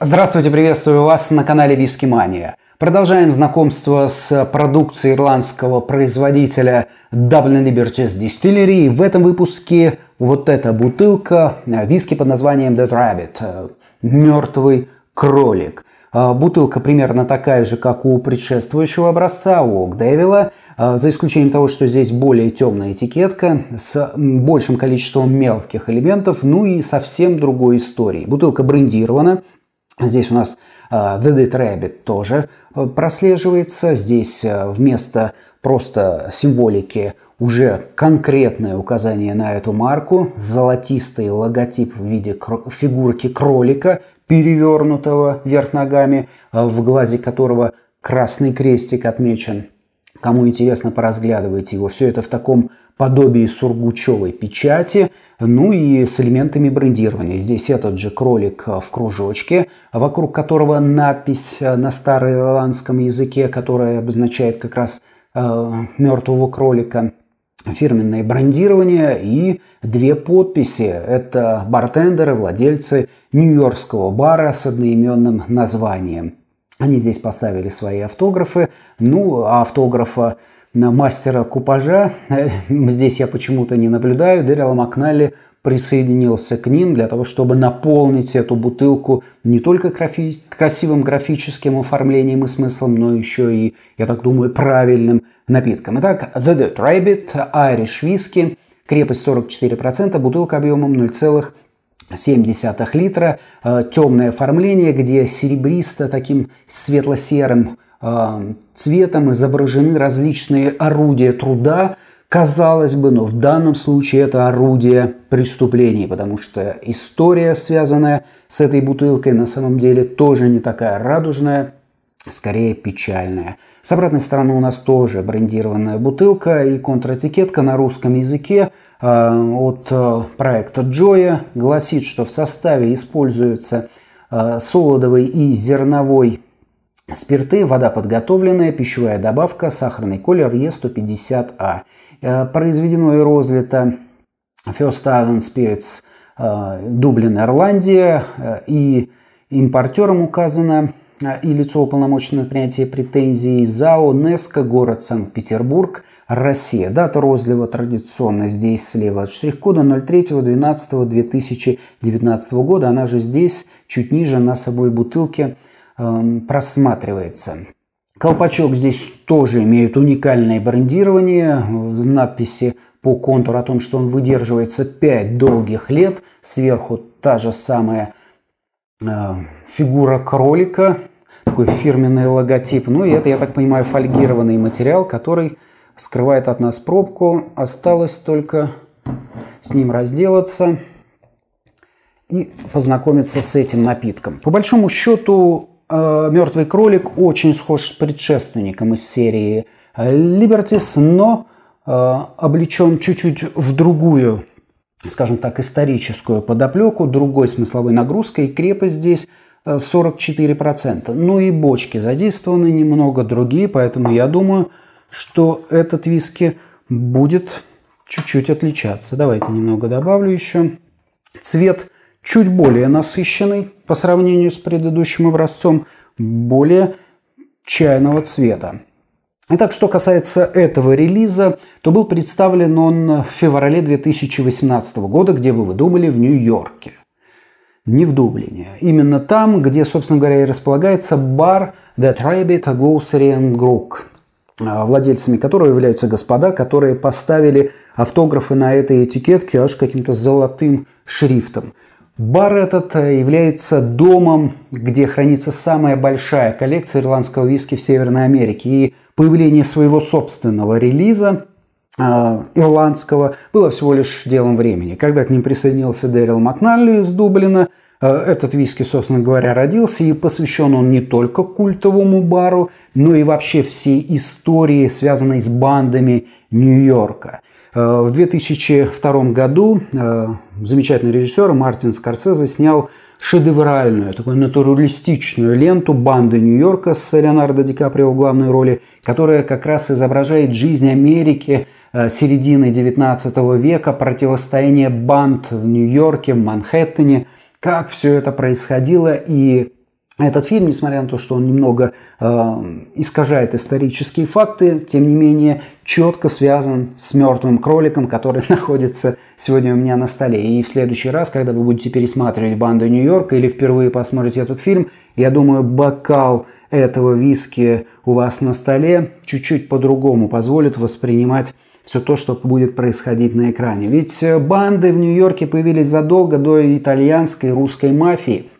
Здравствуйте, приветствую вас на канале Виски Мания. Продолжаем знакомство с продукцией ирландского производителя Dublin Liberties Distillery. в этом выпуске вот эта бутылка э, виски под названием Dead Rabbit э, – мертвый кролик – а, бутылка примерно такая же, как у предшествующего образца, у Дэвила, за исключением того, что здесь более темная этикетка с большим количеством мелких элементов, ну и совсем другой историей. Бутылка брендирована, Здесь у нас а, The Dead Rabbit тоже э, прослеживается. Здесь э, вместо просто символики уже конкретное указание на эту марку. Золотистый логотип в виде фигурки кролика перевернутого вверх ногами, а в глазе которого красный крестик отмечен. Кому интересно, поразглядывайте его. Все это в таком подобии сургучевой печати, ну и с элементами брендирования. Здесь этот же кролик а, в кружочке, вокруг которого надпись а, на староирландском языке, которая обозначает как раз э, мертвого кролика фирменное брендирование и две подписи. Это бартендеры, владельцы нью-йоркского бара с одноименным названием. Они здесь поставили свои автографы. Ну, а автографа мастера купажа э, здесь я почему-то не наблюдаю. Дэрила Макнали присоединился к ним для того, чтобы наполнить эту бутылку не только графи- красивым графическим оформлением и смыслом, но еще и, я так думаю, правильным напитком. Итак, The Dead Rabbit, Irish Whiskey, крепость 44%, бутылка объемом 0,7 литра, э, темное оформление, где серебристо таким светло-серым э, цветом изображены различные орудия труда, Казалось бы, но в данном случае это орудие преступлений, потому что история, связанная с этой бутылкой, на самом деле тоже не такая радужная, скорее печальная. С обратной стороны у нас тоже брендированная бутылка и контратикетка на русском языке а, от а, проекта Джоя гласит, что в составе используются а, солодовый и зерновой спирты, вода подготовленная, пищевая добавка, сахарный колер Е150А. Э, произведено и развито First Island Spirits э, Дублин, Ирландия, э, и импортером указано и лицо уполномоченного принятие претензий ЗАО «Неско», город Санкт-Петербург, Россия. Дата розлива традиционно здесь слева от штрих-кода 03.12.2019 года. Она же здесь, чуть ниже, на собой бутылке эм, просматривается. Колпачок здесь тоже имеет уникальное брендирование, надписи по контуру о том, что он выдерживается 5 долгих лет. Сверху та же самая э, фигура кролика, такой фирменный логотип. Ну и это, я так понимаю, фольгированный материал, который скрывает от нас пробку. Осталось только с ним разделаться и познакомиться с этим напитком. По большому счету э, «Мертвый кролик» очень схож с предшественником из серии «Либертис», но э, облечен чуть-чуть в другую, скажем так, историческую подоплеку, другой смысловой нагрузкой. Крепость здесь 44%. Э, ну и бочки задействованы немного другие, поэтому я думаю, что этот виски будет чуть-чуть отличаться. Давайте немного добавлю еще. Цвет чуть более насыщенный по сравнению с предыдущим образцом, более чайного цвета. Итак, что касается этого релиза, то был представлен он в феврале 2018 года, где бы вы думали, в Нью-Йорке. Не в Дублине. Именно там, где, собственно говоря, и располагается бар The Rabbit Glossary and Group, а, владельцами которого являются господа, которые поставили автографы на этой этикетке аж каким-то золотым шрифтом. Бар этот э, является домом, где хранится самая большая коллекция ирландского виски в Северной Америке. И появление своего собственного релиза э, ирландского было всего лишь делом времени. Когда к ним присоединился Дэрил Макналли из Дублина, э, этот виски, собственно говоря, родился, и посвящен он не только культовому бару, но и вообще всей истории, связанной с бандами Нью-Йорка. Э, в 2002 году э, замечательный режиссер Мартин Скорсезе снял шедевральную, такую натуралистичную ленту «Банды Нью-Йорка» с Леонардо Ди Каприо в главной роли, которая как раз изображает жизнь Америки э, середины XIX века, противостояние банд в Нью-Йорке, в Манхэттене, как все это происходило и этот фильм, несмотря на то, что он немного э, искажает исторические факты, тем не менее четко связан с мертвым кроликом, который находится сегодня у меня на столе. И в следующий раз, когда вы будете пересматривать «Банду Нью-Йорка» или впервые посмотрите этот фильм, я думаю, бокал этого виски у вас на столе чуть-чуть по-другому позволит воспринимать все то, что будет происходить на экране. Ведь банды в Нью-Йорке появились задолго до итальянской и русской мафии –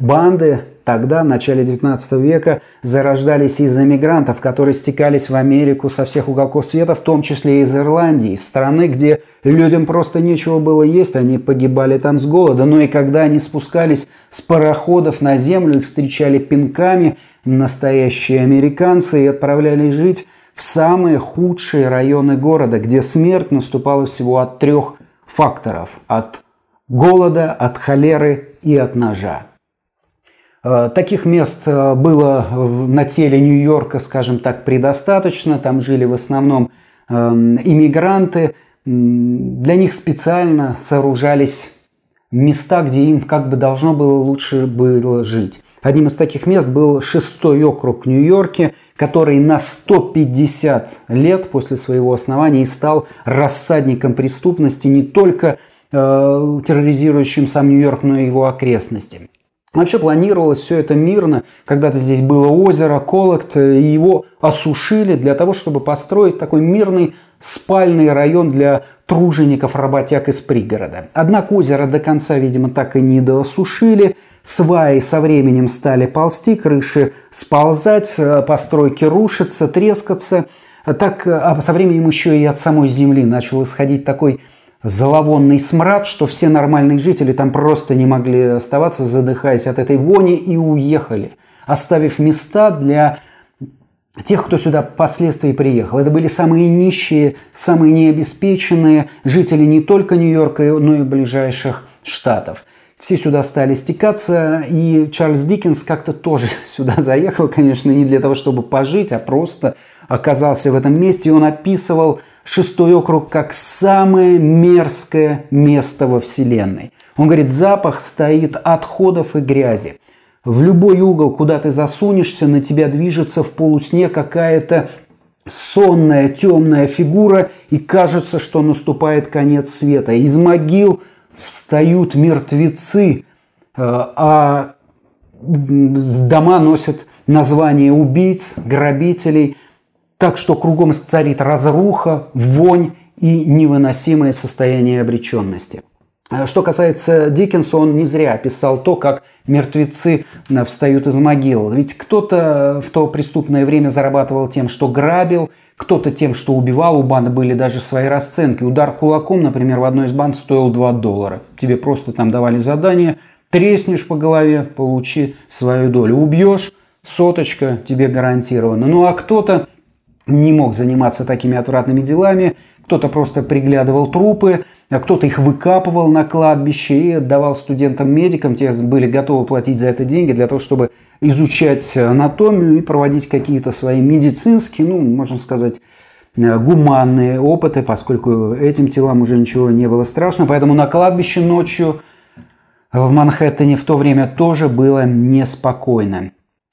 Банды тогда, в начале 19 века, зарождались из эмигрантов, которые стекались в Америку со всех уголков света, в том числе из Ирландии, из страны, где людям просто нечего было есть, они погибали там с голода. Но и когда они спускались с пароходов на землю, их встречали пинками настоящие американцы и отправлялись жить в самые худшие районы города, где смерть наступала всего от трех факторов – от голода, от холеры и от ножа. Э, таких мест э, было на теле Нью-Йорка, скажем так, предостаточно. Там жили в основном эм, иммигранты. Для них специально сооружались места, где им как бы должно было лучше было жить. Одним из таких мест был шестой округ Нью-Йорке, который на 150 лет после своего основания и стал рассадником преступности не только э, терроризирующим сам Нью-Йорк, но и его окрестности. Вообще планировалось все это мирно. Когда-то здесь было озеро Колокт, э, и его осушили для того, чтобы построить такой мирный спальный район для тружеников, работяг из пригорода. Однако озеро до конца, видимо, так и не доосушили. Сваи со временем стали ползти, крыши сползать, э, постройки рушатся, трескаться. Так э, а со временем еще и от самой земли начал исходить такой зловонный смрад, что все нормальные жители там просто не могли оставаться, задыхаясь от этой вони, и уехали, оставив места для тех, кто сюда впоследствии приехал. Это были самые нищие, самые необеспеченные жители не только Нью-Йорка, но и ближайших штатов. Все сюда стали стекаться, и Чарльз Диккенс как-то тоже сюда заехал, конечно, не для того, чтобы пожить, а просто оказался в этом месте, и он описывал шестой округ как самое мерзкое место во Вселенной. Он говорит, запах стоит отходов и грязи. В любой угол, куда ты засунешься, на тебя движется в полусне какая-то сонная темная фигура, и кажется, что наступает конец света. Из могил встают мертвецы, э, а дома носят название убийц, грабителей – так что кругом царит разруха, вонь и невыносимое состояние обреченности. Э, что касается Диккенса, он не зря описал то, как мертвецы э, встают из могил. Ведь кто-то э, в то преступное время зарабатывал тем, что грабил, кто-то тем, что убивал. У банды были даже свои расценки. Удар кулаком, например, в одной из банд стоил 2 доллара. Тебе просто там давали задание, треснешь по голове, получи свою долю. Убьешь, соточка тебе гарантирована. Ну а кто-то не мог заниматься такими отвратными делами. Кто-то просто приглядывал трупы, а кто-то их выкапывал на кладбище и отдавал студентам-медикам. Те были готовы платить за это деньги для того, чтобы изучать анатомию и проводить какие-то свои медицинские, ну, можно сказать, э, гуманные опыты, поскольку этим телам уже ничего не было страшно. Поэтому на кладбище ночью в Манхэттене в то время тоже было неспокойно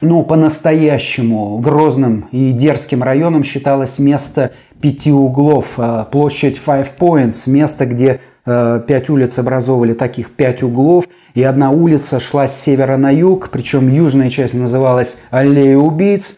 ну, по-настоящему грозным и дерзким районом считалось место пяти углов, а, площадь Five Points, место, где а, пять улиц образовывали таких пять углов, и одна улица шла с севера на юг, причем южная часть называлась «Аллея убийц»,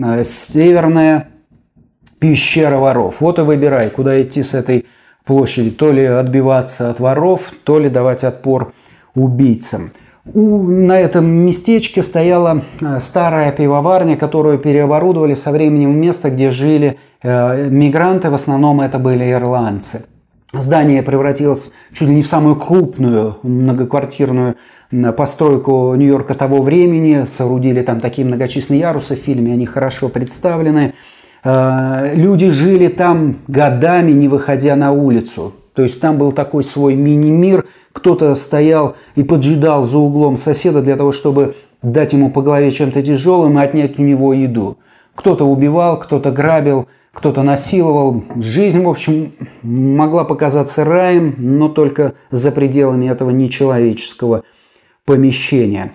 а, северная – «Пещера воров». Вот и выбирай, куда идти с этой площади, то ли отбиваться от воров, то ли давать отпор убийцам – у, на этом местечке стояла э, старая пивоварня, которую переоборудовали со временем в место, где жили э, мигранты, в основном это были ирландцы. Здание превратилось чуть ли не в самую крупную многоквартирную постройку Нью-Йорка того времени. Соорудили там такие многочисленные ярусы, в фильме они хорошо представлены. Э, люди жили там годами, не выходя на улицу. То есть там был такой свой мини-мир, кто-то стоял и поджидал за углом соседа для того, чтобы дать ему по голове чем-то тяжелым и отнять у него еду. Кто-то убивал, кто-то грабил, кто-то насиловал. Жизнь, в общем, могла показаться раем, но только за пределами этого нечеловеческого помещения.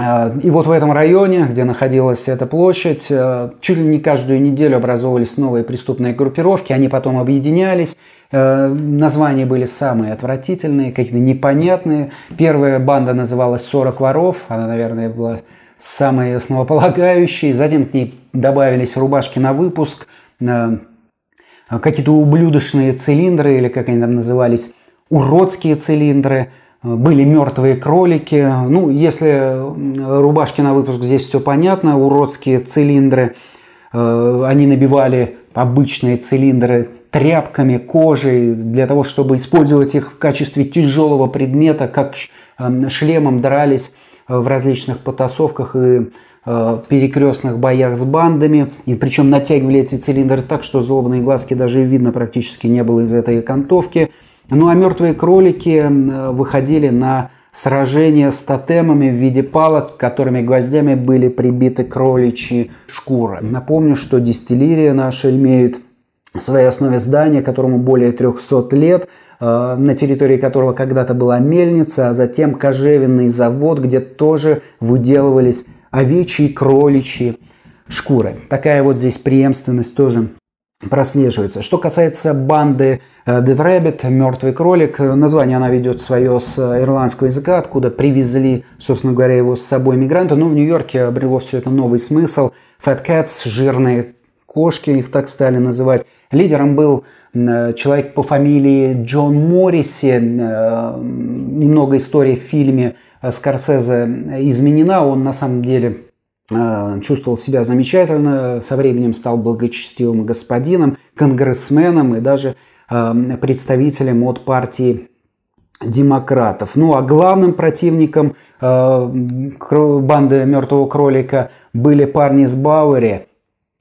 А, и вот в этом районе, где находилась эта площадь, а, чуть ли не каждую неделю образовывались новые преступные группировки, они потом объединялись, Э, названия были самые отвратительные, какие-то непонятные. Первая банда называлась Сорок воров». Она, наверное, была самой основополагающей. Затем к ней добавились рубашки на выпуск, э, какие-то ублюдочные цилиндры, или как они там назывались, уродские цилиндры э, – были мертвые кролики. Ну, если рубашки на выпуск здесь все понятно, уродские цилиндры, они набивали обычные цилиндры тряпками, кожей, для того, чтобы использовать их в качестве тяжелого предмета, как эм, шлемом дрались э, в различных потасовках и э, перекрестных боях с бандами. И причем натягивали эти цилиндры так, что злобные глазки даже видно практически не было из этой окантовки. Ну а мертвые кролики эм, э, выходили на сражение с тотемами в виде палок, которыми гвоздями были прибиты кроличьи шкуры. Напомню, что дистиллерия наша имеет в своей основе здание, которому более 300 лет, э, на территории которого когда-то была мельница, а затем кожевенный завод, где тоже выделывались овечьи, кроличьи шкуры. Такая вот здесь преемственность тоже прослеживается. Что касается банды э, Dead Rabbit, мертвый кролик, э, название она ведет свое с ирландского языка, откуда привезли, собственно говоря, его с собой мигранты, но ну, в Нью-Йорке обрело все это новый смысл. Fat Cats, жирные кошки, их так стали называть. Лидером был э, человек по фамилии Джон Морриси. Э, немного истории в фильме э, Скорсезе изменена. Он на самом деле чувствовал себя замечательно, со временем стал благочестивым господином, конгрессменом и даже представителем от партии демократов. Ну а главным противником банды мертвого кролика были парни с Бауэри –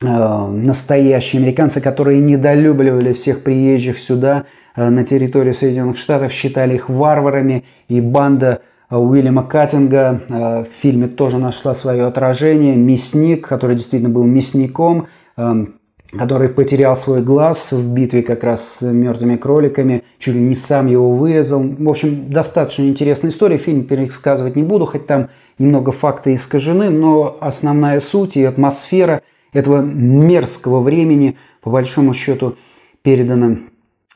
Э, настоящие американцы, которые недолюбливали всех приезжих сюда э, на территорию Соединенных Штатов, считали их варварами, и банда э, Уильяма Каттинга в фильме тоже нашла свое отражение. Мясник, который действительно был мясником, эм, который потерял свой глаз в битве как раз с мертвыми кроликами, чуть ли не сам его вырезал. В общем, достаточно интересная история, фильм пересказывать не буду, хоть там немного факты искажены, но основная суть и атмосфера – этого мерзкого времени, по большому счету, передано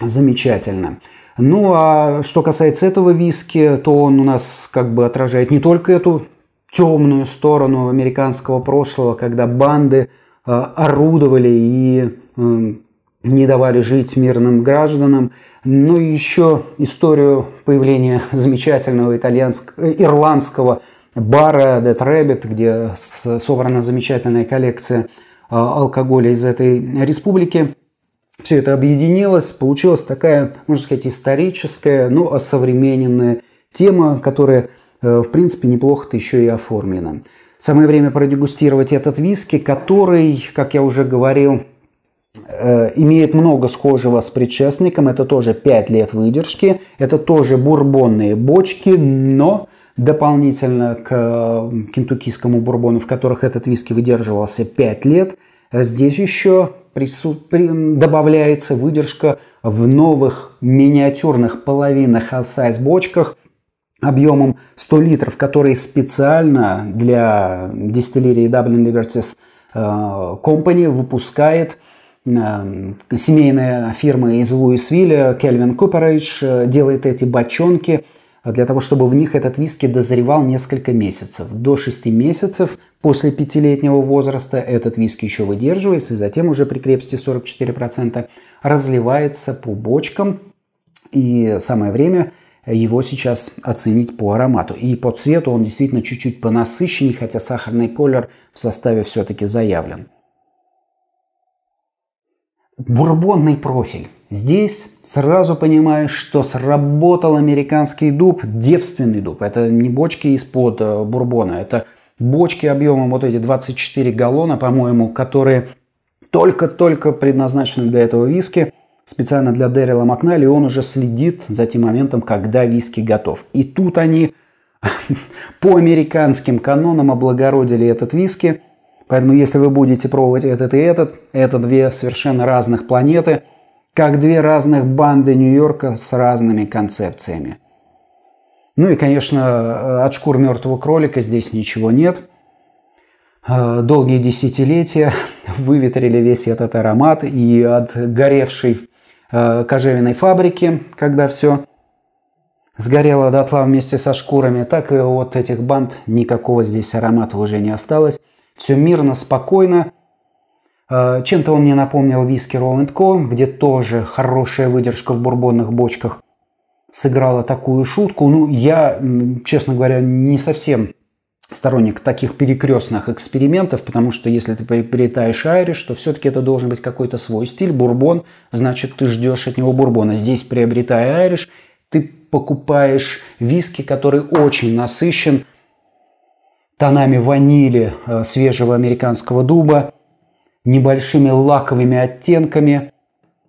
замечательно. Ну а что касается этого виски, то он у нас как бы отражает не только эту темную сторону американского прошлого, когда банды э, орудовали и э, не давали жить мирным гражданам. но и еще историю появления замечательного итальянского, э, ирландского бара Dead Rabbit, где собрана замечательная коллекция а, алкоголя из этой республики. Все это объединилось, получилась такая, можно сказать, историческая, но ну, осовремененная тема, которая, э, в принципе, неплохо-то еще и оформлена. Самое время продегустировать этот виски, который, как я уже говорил, э, имеет много схожего с предшественником. Это тоже 5 лет выдержки. Это тоже бурбонные бочки, но дополнительно к кентуккийскому бурбону, в которых этот виски выдерживался 5 лет. Здесь еще прису... при... добавляется выдержка в новых миниатюрных половинах half-size бочках объемом 100 литров, которые специально для дистиллерии Dublin Liberties э, Company выпускает э, семейная фирма из Луисвилля, Кельвин Куперейдж, делает эти бочонки – а для того, чтобы в них этот виски дозревал несколько месяцев. До 6 месяцев после пятилетнего возраста этот виски еще выдерживается, и затем уже при крепости 44% разливается по бочкам, и самое время его сейчас оценить по аромату. И по цвету он действительно чуть-чуть понасыщеннее, хотя сахарный колер в составе все-таки заявлен. Бурбонный профиль. Здесь сразу понимаешь, что сработал американский дуб, девственный дуб. Это не бочки из-под э, бурбона, это бочки объемом вот эти 24 галлона, по-моему, которые только-только предназначены для этого виски. Специально для Дэрила Макнелли он уже следит за тем моментом, когда виски готов. И тут они по американским канонам облагородили этот виски. Поэтому если вы будете пробовать этот и этот, это две совершенно разных планеты – как две разных банды Нью-Йорка с разными концепциями. Ну и, конечно, от шкур мертвого кролика здесь ничего нет. Э, долгие десятилетия выветрили весь этот аромат и от горевшей э, кожевенной фабрики, когда все сгорело дотла вместе со шкурами, так и от этих банд никакого здесь аромата уже не осталось. Все мирно, спокойно, Э, чем-то он мне напомнил виски Roll Co, где тоже хорошая выдержка в бурбонных бочках сыграла такую шутку. Ну, я, честно говоря, не совсем сторонник таких перекрестных экспериментов, потому что если ты приобретаешь Айриш, то все-таки это должен быть какой-то свой стиль. Бурбон, значит, ты ждешь от него бурбона. Здесь, приобретая Айриш, ты покупаешь виски, который очень насыщен тонами ванили, э, свежего американского дуба, небольшими лаковыми оттенками,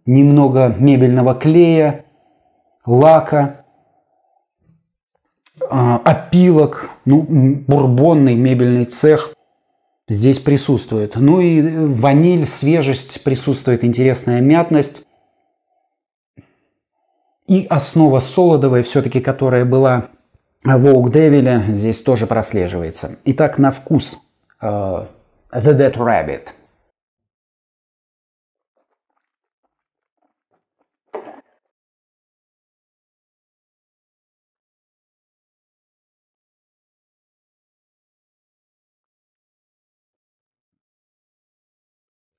немного мебельного клея, лака, а, опилок, ну, бурбонный мебельный цех здесь присутствует. Ну и э, ваниль, свежесть присутствует, интересная мятность. И основа солодовая, все-таки, которая была в Оук Девиле, здесь тоже прослеживается. Итак, на вкус. Э, The Dead Rabbit –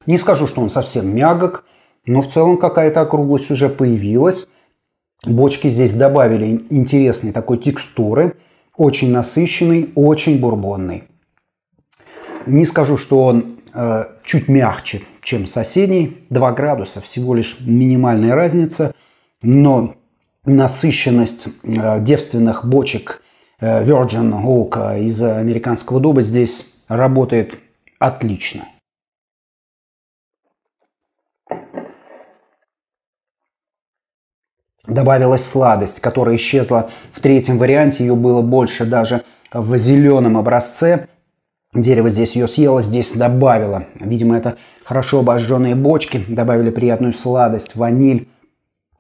Не скажу, что он совсем мягок, но в целом какая-то округлость уже появилась. Бочки здесь добавили интересной такой текстуры, очень насыщенный, очень бурбонный. Не скажу, что он э, чуть мягче, чем соседний. 2 градуса, всего лишь минимальная разница, но насыщенность э, девственных бочек э, Virgin Oak из американского дуба здесь работает отлично. добавилась сладость, которая исчезла в третьем варианте, ее было больше даже в зеленом образце. Дерево здесь ее съело, здесь добавило. Видимо, это хорошо обожженные бочки, добавили приятную сладость, ваниль,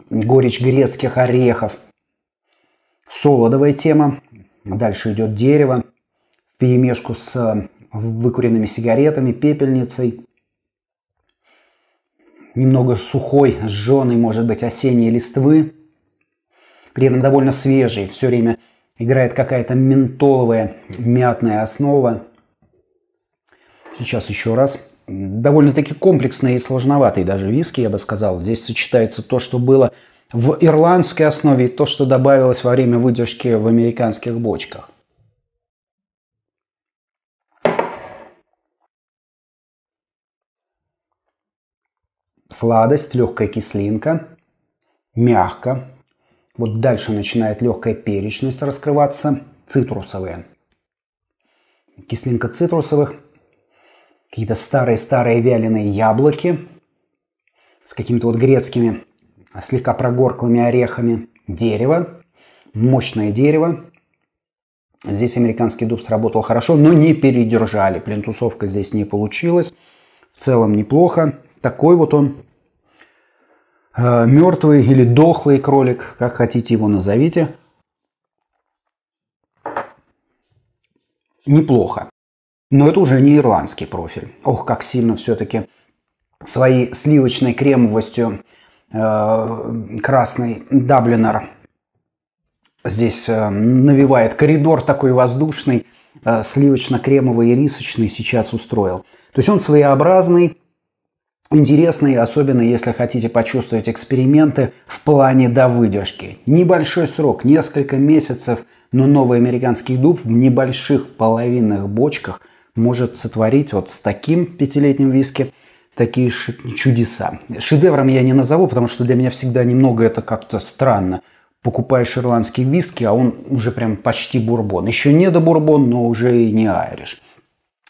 горечь грецких орехов. Солодовая тема. Дальше идет дерево в перемешку с выкуренными сигаретами, пепельницей, немного сухой, сжженной, может быть, осенней листвы. При этом довольно свежий, все время играет какая-то ментоловая мятная основа. Сейчас еще раз. Довольно-таки комплексный и сложноватый даже виски, я бы сказал. Здесь сочетается то, что было в ирландской основе, и то, что добавилось во время выдержки в американских бочках. сладость, легкая кислинка, мягко. Вот дальше начинает легкая перечность раскрываться, цитрусовые. Кислинка цитрусовых, какие-то старые-старые вяленые яблоки с какими-то вот грецкими слегка прогорклыми орехами. Дерево, мощное дерево. Здесь американский дуб сработал хорошо, но не передержали. Плинтусовка здесь не получилась. В целом неплохо. Такой вот он э, мертвый или дохлый кролик, как хотите его назовите. Неплохо. Но это уже не ирландский профиль. Ох, как сильно все-таки своей сливочной кремовостью э, красный Даблинер здесь э, навевает коридор такой воздушный, э, сливочно-кремовый и рисочный сейчас устроил. То есть он своеобразный, интересный, особенно если хотите почувствовать эксперименты в плане до выдержки. Небольшой срок, несколько месяцев, но новый американский дуб в небольших половинных бочках может сотворить вот с таким пятилетним виски такие чудеса. Шедевром я не назову, потому что для меня всегда немного это как-то странно. Покупаешь ирландский виски, а он уже прям почти бурбон. Еще не до бурбон, но уже и не айриш.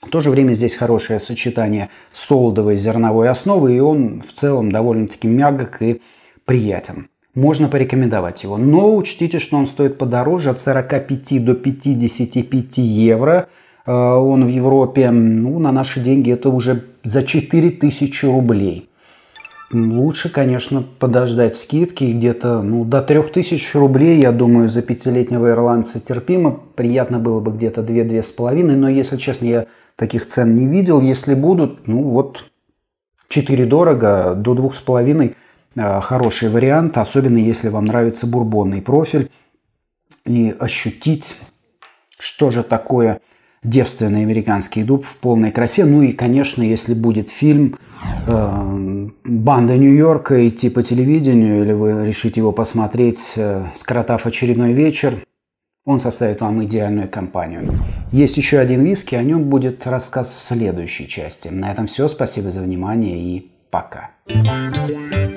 В то же время здесь хорошее сочетание солодовой зерновой основы, и он в целом довольно-таки мягок и приятен. Можно порекомендовать его, но учтите, что он стоит подороже от 45 до 55 евро. Э, он в Европе, ну, на наши деньги это уже за 4000 рублей. Лучше, конечно, подождать скидки. Где-то ну, до 3000 рублей, я думаю, за пятилетнего ирландца терпимо. Приятно было бы где-то 2-2,5. Но, если честно, я таких цен не видел. Если будут, ну вот 4 дорого, до 2,5 а, хороший вариант, особенно если вам нравится бурбонный профиль. И ощутить, что же такое – девственный американский дуб в полной красе. Ну и, конечно, если будет фильм э, «Банда Нью-Йорка» идти по телевидению, или вы решите его посмотреть, э, скоротав очередной вечер, он составит вам идеальную компанию. Есть еще один виски, о нем будет рассказ в следующей части. На этом все. Спасибо за внимание и пока. thank you